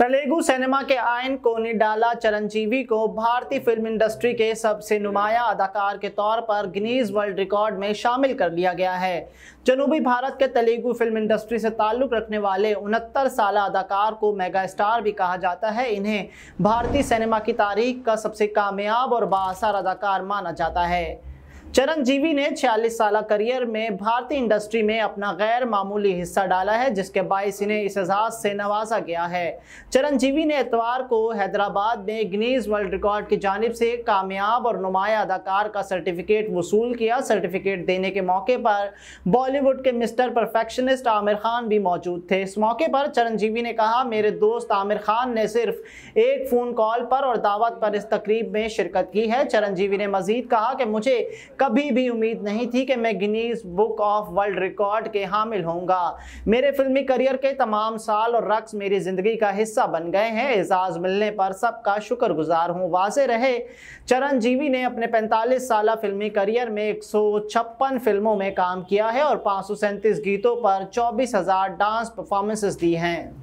Telugu cinema के आयन निडाला चरंजीवी को भारतीय फिल्म इंडस्ट्री के सबसे नुमाया अदाकार के तौर पर गिनीज वर्ल्ड रिकॉर्ड में शामिल कर लिया गया है जनूबी भारत के तेलुगु फिल्म इंडस्ट्री से ताल्लुक़ रखने वाले उनहत्तर साल अदाकार को मेगा स्टार भी कहा जाता है इन्हें भारतीय सिनेमा की तारीख का सबसे कामयाब और बासार अदाकार माना जाता है चरंजीवी ने 46 साल करियर में भारतीय इंडस्ट्री में अपना गैर मामूली हिस्सा डाला है जिसके बायस इन्हें इस एजाज से नवाजा गया है चरंजीवी ने इतवार को हैदराबाद में गिनीज वर्ल्ड रिकॉर्ड की जानब से कामयाब और नुमाया अदाकार का सर्टिफिकेट वसूल किया सर्टिफिकेट देने के मौके पर बॉलीवुड के मिस्टर परफेक्शनिस्ट आमिर खान भी मौजूद थे इस मौके पर चरंजीवी ने कहा मेरे दोस्त आमिर खान ने सिर्फ एक फ़ोन कॉल पर और दावत पर इस तकरीब में शिरकत की है चरंजीवी ने मजीद कहा कि मुझे कभी भी उम्मीद नहीं थी कि मैं Guinness book of world record के हामिल होऊंगा मेरे फिल्मी करियर के तमाम साल और रक्स मेरी ज़िंदगी का हिस्सा बन गए हैं एजाज़ मिलने पर सबका शुक्र गुजार हूँ वाज रहे चरणजीवी ने अपने पैंतालीस साल फिल्मी करियर में एक फिल्मों में काम किया है और पाँच गीतों पर चौबीस डांस परफॉर्मेंसेस दी हैं